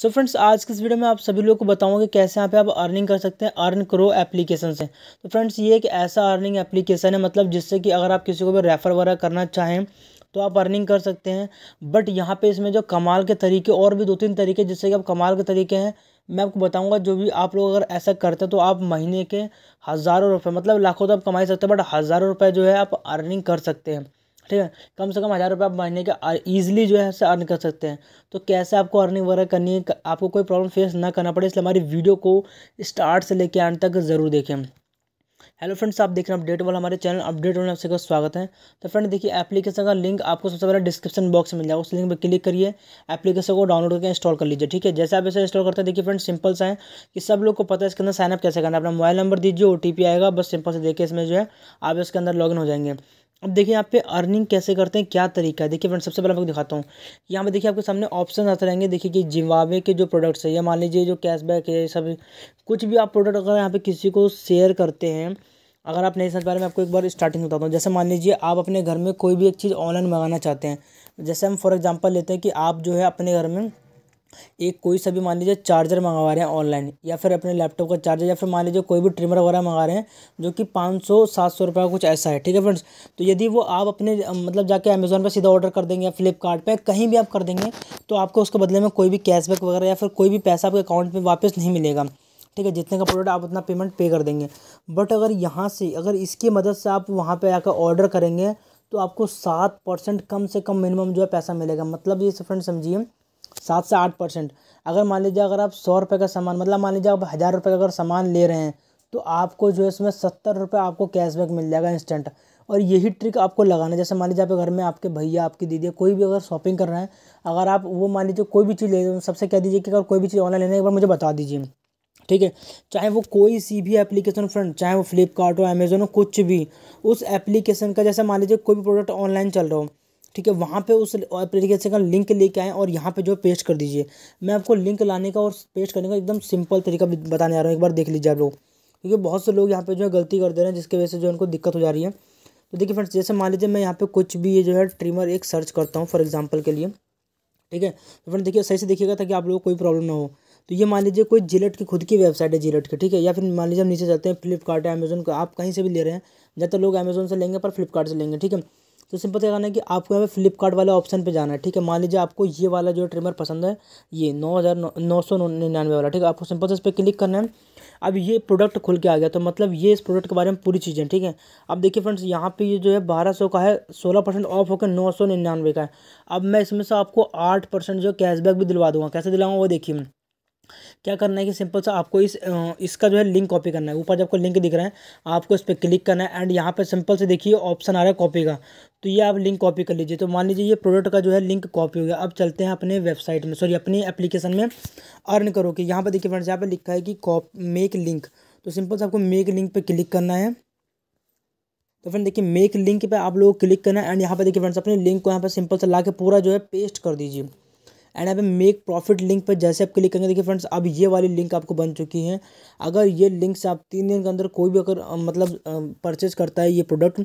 सो so friends आज के इस वीडियो में आप सभी लोग को बताऊंगा कि कैसे यहाँ पे आप अर्निंग कर सकते हैं अर्न करो एप्लीकेशन से तो फ्रेंड्स ये एक ऐसा अर्निंग एप्लीकेशन है मतलब जिससे कि अगर आप किसी को भी रेफ़र वगैरह करना चाहें तो आप अर्निंग कर सकते हैं बट यहाँ पे इसमें जो कमाल के तरीके और भी दो तीन तरीके जिससे कि आप कमाल के तरीके हैं मैं आपको बताऊंगा जो भी आप लोग अगर ऐसा करते हैं तो आप महीने के हज़ारों रुपए मतलब लाखों तो आप कमा सकते हैं बट हज़ारों रुपये जो है आप अर्निंग कर सकते हैं ठीक है कम से कम हज़ार रुपये आप महीने के ईजिली जो है से अर्न कर सकते हैं तो कैसे आपको अर्निंग वगैरह करनी है आपको कोई प्रॉब्लम फेस ना करना पड़े इसलिए हमारी वीडियो को स्टार्ट से लेकर एंड तक ज़रूर देखें हेलो फ्रेंड्स आप देख रहे हैं अपडेट वाला हमारे चैनल अपडेट वाले आपसे का स्वागत है तो फ्रेंड देखिए एप्लीकेशन का लिंक आपको सबसे पहले डिस्क्रिप्शन बॉक्स में मिल जाएगा उस लिंक पर क्लिक करिए एप्लीकेशन को डाउनलोड करके इंस्टॉल कर लीजिए ठीक है जैसे आप इसे इंस्टॉल करते हैं देखिए फ्रेंड सिंपल सा है कि सब लोग को पता है इसके अंदर साइनअप कैसे करना है अपना मोबाइल नंबर दीजिए ओ आएगा बस सिंपल से देखिए इसमें जो है आप इसके अंदर लॉग हो जाएंगे अब देखिए यहाँ पे अर्निंग कैसे करते हैं क्या तरीका है देखिए फ्रेंड सबसे पहले मैं दिखाता हूँ यहाँ पे देखिए आपके सामने ऑप्शन आते रहेंगे देखिए कि जिम्बावे के जो प्रोडक्ट्स है या मान लीजिए जो कैशबैक है सब कुछ भी आप प्रोडक्ट अगर यहाँ पे किसी को शेयर करते हैं अगर आप नहीं समझ पा रहे मैं आपको एक बार स्टार्टिंग बताता हूँ जैसे मान लीजिए आप अपने घर में कोई भी एक चीज़ ऑनलाइन मंगाना चाहते हैं जैसे हम फॉर एग्जाम्पल लेते हैं कि आप जो है अपने घर में एक कोई सा भी मान लीजिए चार्जर मंगवा रहे हैं ऑनलाइन या फिर अपने लैपटॉप का चार्जर या फिर मान लीजिए कोई भी ट्रिमर वगैरह मंगा रहे हैं जो कि पाँच सौ सात सौ रुपये का कुछ ऐसा है ठीक है फ्रेंड्स तो यदि वो आप अपने मतलब जाके अमेज़ोन पर सीधा ऑर्डर कर देंगे या फ्लिपकार्ट पर कहीं भी आप कर देंगे तो आपको उसके बदले में कोई भी कैशबैक वगैरह या फिर कोई भी पैसा आपके अकाउंट में वापस नहीं मिलेगा ठीक है जितने का प्रोडक्ट आप उतना पेमेंट पे कर देंगे बट अगर यहाँ से अगर इसकी मदद से आप वहाँ पर आकर ऑर्डर करेंगे तो आपको सात परसेंट कम से कम मिनिमम जो है पैसा मिलेगा मतलब ये फ्रेंड समझिए सात से आठ परसेंट अगर मान लीजिए अगर आप सौ रुपये का सामान मतलब मान लीजिए आप हज़ार रुपये का अगर सामान ले रहे हैं तो आपको जो है इसमें सत्तर रुपये आपको कैशबैक मिल जाएगा इंस्टेंट और यही ट्रिक आपको लगाना जैसे मान लीजिए आपके घर में आपके भैया आपकी दीदी कोई भी अगर शॉपिंग कर रहे हैं अगर आप वो मान लीजिए कोई भी चीज़ ले सबसे कह दीजिए कि अगर कोई भी चीज़ ऑनलाइन लेना है एक बार मुझे बता दीजिए ठीक है चाहे वो कोई सी भी एप्लीकेशन फ्रेंड चाहे वो फ्लिपकार्ट हो अमेज़ोन हो कुछ भी उस एप्लीकेशन का जैसे मान लीजिए कोई भी प्रोडक्ट ऑनलाइन चल रहा हो ठीक है वहाँ पे उस एप्लीकेशन का लिंक लेके आएँ और यहाँ पे जो पेस्ट कर दीजिए मैं आपको लिंक लाने का और पेस्ट करने का एकदम सिंपल तरीका बताने आ रहा हूँ एक बार देख लीजिए आप लोग क्योंकि बहुत से लोग यहाँ पे जो है गलती कर दे रहे हैं जिसकी वजह से जो उनको दिक्कत हो जा रही है तो देखिए फ्रेंड्स जैसे मान लीजिए मैं यहाँ पे कुछ भी ये जो है ट्रिमर एक सर्च करता हूँ फॉर एग्जाम्पल के लिए ठीक है तो फ्रेंड देखिए सही से देखिएगा ताकि आप लोगों को कोई प्रॉब्लम ना हो तो ये मान लीजिए कोई जिलेट की खुद की वेबसाइट है जिलेट की ठीक है या फिर मान लीजिए हम नीचे चलते हैं फ्लिपकार्ट है अमेजोन का आप कहीं से भी ले रहे हैं ज़्यादातर लोग अमेजोन से लेंगे पर फ्लिपकार्ट से लेंगे ठीक है तो सिंपल से जाना है कि आपको यहाँ पे फ्लिपकार्ट वाले ऑप्शन पे जाना है ठीक है मान लीजिए आपको ये वाला जो ट्रिमर पसंद है ये नौ हज़ार नौ सौ निन्यानवे वाला ठीक है आपको सिंपल से इस पर क्लिक करना है अब ये प्रोडक्ट खुल के आ गया तो मतलब ये इस प्रोडक्ट के बारे में पूरी चीज़ें ठीक है अब देखिए फ्रेंड्स यहाँ पे ये जो है बारह सौ का है सोलह परसेंट ऑफ होकर नौ सौ निन्यानवे का है अब मैं इसमें से आपको आठ परसेंट जो कैशबैक भी दिलवा दूंगा कैसे दिलाऊंगा वो देखिए मैं क्या करना है कि सिंपल सा आपको इस इसका जो है लिंक कॉपी करना है ऊपर जब आपको लिंक दिख रहा है आपको इस पर क्लिक करना है एंड यहाँ पे सिंपल से देखिए ऑप्शन आ रहा है कॉपी का तो ये आप लिंक कॉपी कर लीजिए तो मान लीजिए ये प्रोडक्ट का जो है लिंक कॉपी हो गया अब चलते हैं अपने वेबसाइट में सॉरी अपनी एप्लीकेशन में अर्न करो कि यहाँ पर देखिए फ्रेंड्स यहाँ पर लिखा है कि कॉप मेक लिंक तो सिंपल से आपको मेक लिंक पर क्लिक करना है तो फ्रेंड देखिए मेक लिंक पर आप लोग क्लिक करना है एंड यहाँ पर देखिए फ्रेंड्स अपने लिंक को यहाँ पर सिंपल से ला के पूरा जो है पेस्ट कर दीजिए एंड यहाँ पे मेक प्रॉफिट लिंक पर जैसे आप क्लिक करेंगे देखिए फ्रेंड्स अब ये वाली लिंक आपको बन चुकी है अगर ये लिंक से आप तीन दिन के अंदर कोई भी अगर मतलब परचेज करता है ये प्रोडक्ट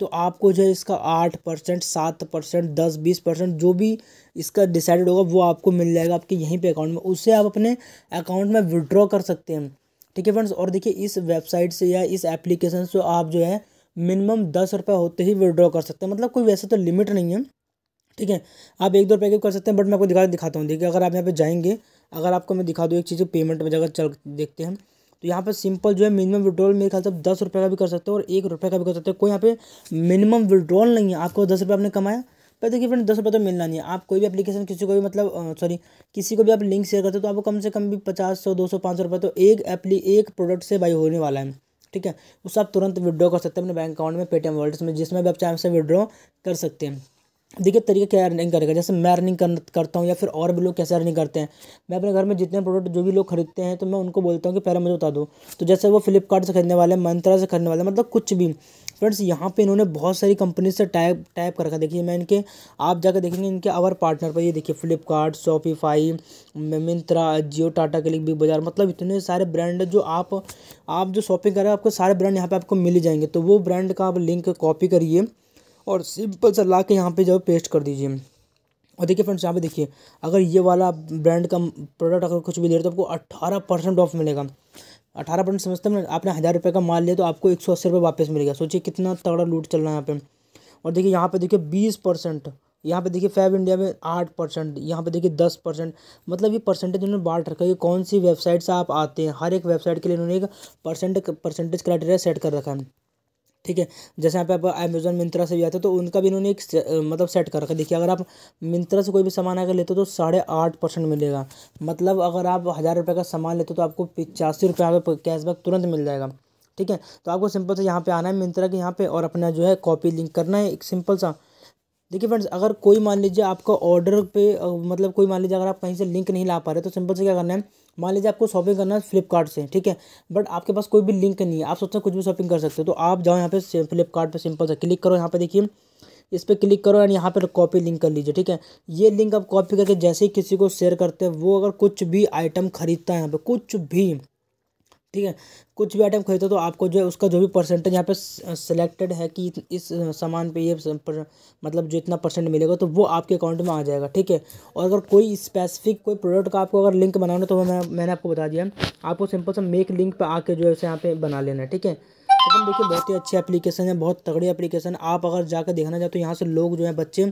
तो आपको जो है इसका आठ परसेंट सात परसेंट दस बीस परसेंट जो भी इसका डिसाइडेड होगा वो आपको मिल जाएगा आपके यहीं पे अकाउंट में उससे आप अपने अकाउंट में विड्रॉ कर सकते हैं ठीक है फ्रेंड्स और देखिए इस वेबसाइट से या इस एप्लीकेशन से आप जो है मिनिमम दस रुपये होते ही विड्रॉ कर सकते हैं मतलब कोई वैसे तो लिमिट नहीं है ठीक है आप एक दो रुपये कर सकते हैं बट मैं आपको दिखा दिखाता हूँ देखिए अगर आप यहाँ पे जाएंगे अगर आपको मैं दिखा दूँ एक चीज़ पेमेंट में जगह चल देखते हैं तो यहाँ पर सिंपल जो है मिनिमम विड्रॉल मेरे ख्याल से आप दस रुपये का भी कर सकते हो और एक रुपये का भी कर सकते हो कोई यहाँ पे मिनिमम विड्रॉल नहीं है आपको दस रुपये आपने कमाया पर देखिए फ्रेंड दस रुपये तो मिलना नहीं है आप कोई भी एप्लीकेशन किसी को भी मतलब सॉरी किसी को भी आप लिंक शेयर करते हो तो आपको कम से कम भी पचास सौ दो सौ पाँच सौ रुपये तो एक एप्ली एक प्रोडक्ट से बाई होने वाला है ठीक है उससे आप तुरंत विड्रॉ कर सकते हैं अपने बैंक अकाउंट में पेटीएम वॉलेट्स में जिसमें भी आप चाहे से विड्रॉ कर सकते हैं देखिए तरीका क्या अर्निंग करेगा जैसे मैं अर्निंग कर, करता हूँ या फिर और भी लोग कैसे अर्निंग करते हैं मैं अपने घर में जितने प्रोडक्ट जो भी लोग खरीदते हैं तो मैं उनको बोलता हूँ कि पहले मुझे बता दो तो जैसे वो फ्लिपकार्ट से खरीदने वाले हैं मंत्रा से खरीदने वाले हैं मतलब कुछ भी फ्रेंड्स यहाँ पे इन्होंने बहुत सारी कंपनी से टाइप टाइप कर रखा देखिए मैं इनके आप जाकर देखेंगे इनके अवर पार्टनर पर ये देखिए Flipkart Shopify Myntra Jio Tata Cliq Big Bazaar मतलब इतने सारे ब्रांड जो आप आप जो शॉपिंग कर रहे हैं आपको सारे ब्रांड यहाँ पर आपको मिल जाएंगे तो वो ब्रांड का आप लिंक कॉपी करिए और सिंपल सा ला के यहाँ पर जो पेस्ट कर दीजिए और देखिए फ्रेंड्स यहाँ पे देखिए अगर ये वाला ब्रांड का प्रोडक्ट अगर कुछ भी ले रहे हो तो आपको अट्ठारह परसेंट ऑफ मिलेगा अठारह परसेंट समझते हैं आपने हज़ार रुपये का माल लिया तो आपको एक सौ अस्सी रुपये वापस मिलेगा सोचिए कितना तगड़ा लूट चल रहा है यहाँ पे और देखिए यहाँ पे देखिए बीस परसेंट यहाँ पर देखिए फैब इंडिया में आठ परसेंट यहाँ पर देखिए दस परसेंट मतलब ये परसेंटेज उन्होंने बांट रखा है कौन सी वेबसाइट से आप आते हैं हर एक वेबसाइट के लिए उन्होंने एक परसेंट परसेंटेज क्राइटेरिया सेट कर रखा है ठीक है जैसे यहाँ पे आप अमेजोन मिंत्रा से भी आते तो उनका भी इन्होंने एक से, मतलब सेट कर रखा देखिए अगर आप मिंत्रा से कोई भी सामान अगर लेते हो तो साढ़े आठ परसेंट मिलेगा मतलब अगर आप हज़ार रुपये का सामान लेते हो तो आपको पचासी रुपये यहाँ पे कैशबैक तुरंत मिल जाएगा ठीक है तो आपको सिंपल से यहाँ पर आना है मिंत्रा के यहाँ पर और अपना जो है कॉपी लिंक करना है एक सिंपल सा देखिए फ्रेंड्स अगर कोई मान लीजिए आपका ऑर्डर पे मतलब कोई मान लीजिए अगर आप कहीं से लिंक नहीं ला पा रहे तो सिंपल से क्या करना है मान लीजिए आपको शॉपिंग करना है फ्लिपकार्ट से ठीक है बट आपके पास कोई भी लिंक नहीं है आप सोचते हैं कुछ भी शॉपिंग कर सकते हो तो आप जाओ यहाँ पे फ्लिपकार्ट सिंपल से क्लिक करो यहाँ पे देखिए इस पर क्लिक करो एंड यहाँ पर कॉपी लिंक कर लीजिए ठीक है ये लिंक आप कॉपी करके जैसे ही किसी को शेयर करते हैं वो अगर कुछ भी आइटम खरीदता है यहाँ पर कुछ भी ठीक है कुछ भी आइटम खरीदो तो आपको जो है उसका जो भी परसेंटेज यहाँ पे सिलेक्टेड है कि इस सामान पे ये पर, मतलब जो इतना परसेंट मिलेगा तो वो आपके अकाउंट में आ जाएगा ठीक है और अगर कोई स्पेसिफिक कोई प्रोडक्ट का आपको अगर लिंक बनाना तो मैं मैंने आपको बता दिया आपको सिंपल सा मेक लिंक पर आके जो है उसे यहाँ पर बना लेना है ठीक है लेकिन तो देखिए बहुत ही अच्छी एप्लीकेशन है बहुत तगड़ी एप्लीकेशन आप अगर जाकर देखना चाहते हो तो यहाँ से लोग जो है बच्चे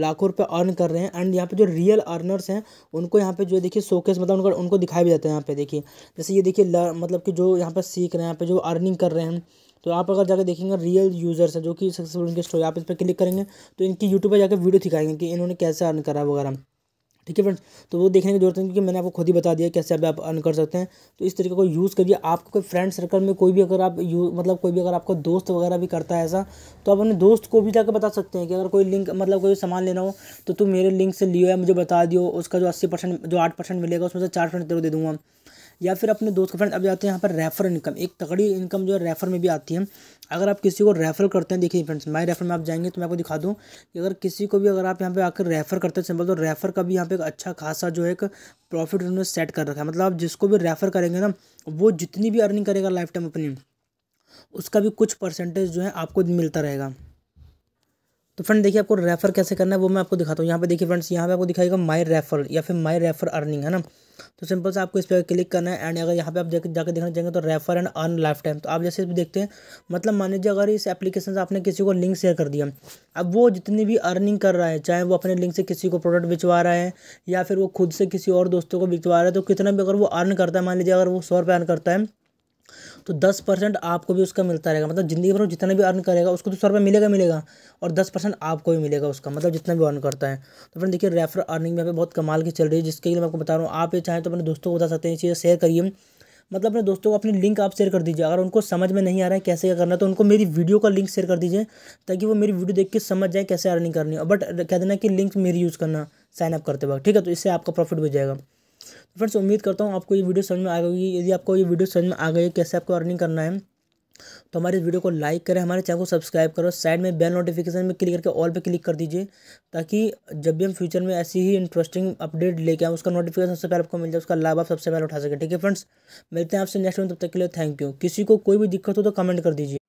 लाखों रुपए अर्न कर रहे हैं एंड यहाँ पे जो रियल अर्नर्स हैं उनको यहाँ पे जो देखिए शोकेस मतलब उनका उनको दिखाया भी जाता है यहाँ पे देखिए जैसे ये देखिए मतलब कि जो यहाँ पे सीख रहे हैं यहाँ पे जो अर्निंग कर रहे हैं तो आप अगर जाकर देखेंगे रियल यूज़र्स हैं जो कि सक्सेसफुल इनकी स्टोरी आप इस पर क्लिक करेंगे तो इनकी यूट्यूब पर जाकर वीडियो दिखाएंगे कि इन्होंने कैसे अर्न करा वगैरह ठीक है फ्रेंड्स तो वो देखने की जरूरत है क्योंकि मैंने आपको खुद ही बता दिया कैसे अभी आप अर्न कर सकते हैं तो इस तरीके को यूज़ करिए आपको कोई फ्रेंड सर्कल में कोई भी अगर आप यू मतलब कोई भी अगर आपका दोस्त वगैरह भी करता है ऐसा तो आप अपने दोस्त को भी जाकर बता सकते हैं कि अगर कोई लिंक मतलब कोई सामान लेना हो तो तुम मेरे लिंक से लियो या मुझे बता दियो उसका जो अस्सी परसेंट जो आठ परसेंट मिलेगा उसमें से चार परसेंट तेरे दे दूँगा या फिर अपने दोस्त के फ्रेंड अब जाते हैं यहाँ पर रेफर इनकम एक तगड़ी इनकम जो है रेफर में भी आती है अगर आप किसी को रेफर करते हैं देखिए फ्रेंड्स माई रेफर में आप जाएंगे तो मैं आपको दिखा दूँ कि अगर किसी को भी अगर आप यहाँ पे आकर रेफर करते हैं सिंपल तो रेफर का भी यहाँ पे एक अच्छा खासा जो है एक प्रॉफिट उन्होंने सेट कर रखा है मतलब आप जिसको भी रेफर करेंगे ना वो जितनी भी अर्निंग करेगा लाइफ टाइम अपनी उसका भी कुछ परसेंटेज जो है आपको मिलता रहेगा तो फ्रेंड देखिए आपको रेफर कैसे करना है वो मैं आपको दिखाता हूँ यहाँ पे देखिए फ्रेंड्स यहाँ पे आपको दिखाएगा माई रेफर या फिर माई रेफर अर्निंग है ना तो सिंपल से आपको इस पर क्लिक करना है एंड अगर यहाँ पे आप देख जाकर देखना चाहेंगे तो refer and earn lifetime तो आप जैसे भी देखते हैं मतलब मान लीजिए अगर इस एप्लीकेशन से आपने किसी को लिंक शेयर कर दिया अब वो जितनी भी अर्निंग कर रहा है चाहे वो अपने लिंक से किसी को प्रोडक्ट बिचवा रहा है या फिर वो खुद से किसी और दोस्तों को बिचवा रहा है तो कितना भी अगर वो अर्न करता है मान लीजिए अगर वो सौ रुपये अर्न करता है तो दस परसेंट आपको भी उसका मिलता रहेगा मतलब ज़िंदगी भर जितना भी अर्न करेगा उसको तो सौ रुपये मिलेगा मिलेगा और दस परसेंट आपको भी मिलेगा उसका मतलब जितना भी अर्न करता है तो फ्रेंड देखिए रेफर अर्निंग यहाँ पे बहुत कमाल की चल रही है जिसके लिए मैं आपको बता रहा हूँ आप ये चाहें तो अपने दोस्तों को बता सकते हैं चीज़ें शेयर करिए मतलब अपने दोस्तों को अपनी लिंक आप शेयर कर दीजिए अगर उनको समझ में नहीं आ रहा है कैसे क्या करना तो उनको मेरी वीडियो का लिंक शेयर कर दीजिए ताकि वो मेरी वीडियो देख के समझ जाए कैसे अर्निंग करनी है बट कह देना कि लिंक मेरी यूज़ करना साइनअप करते वक्त ठीक है तो इससे आपका प्रॉफिट हो जाएगा तो फ्रेंड्स उम्मीद करता हूँ आपको ये वीडियो समझ में आ गई यदि आपको ये वीडियो समझ में आ गई कैसे आपको अर्निंग करना है तो हमारे वीडियो को लाइक करें हमारे चैनल को सब्सक्राइब करो साइड में बेल नोटिफिकेशन में क्लिक करके ऑल पे क्लिक कर दीजिए ताकि जब भी हम फ्यूचर में ऐसी ही इंटरेस्टिंग अपडेट लेके आए उसका नोटिफिकेशन सबसे पहले आपको मिल जाए उसका लाभ आप सबसे पहले उठा सके ठीक है फ्रेंड्स मिलते हैं आपसे नेक्स्ट में तब तक के लिए थैंक यू किसी को कोई भी दिक्कत हो तो कमेंट कर दीजिए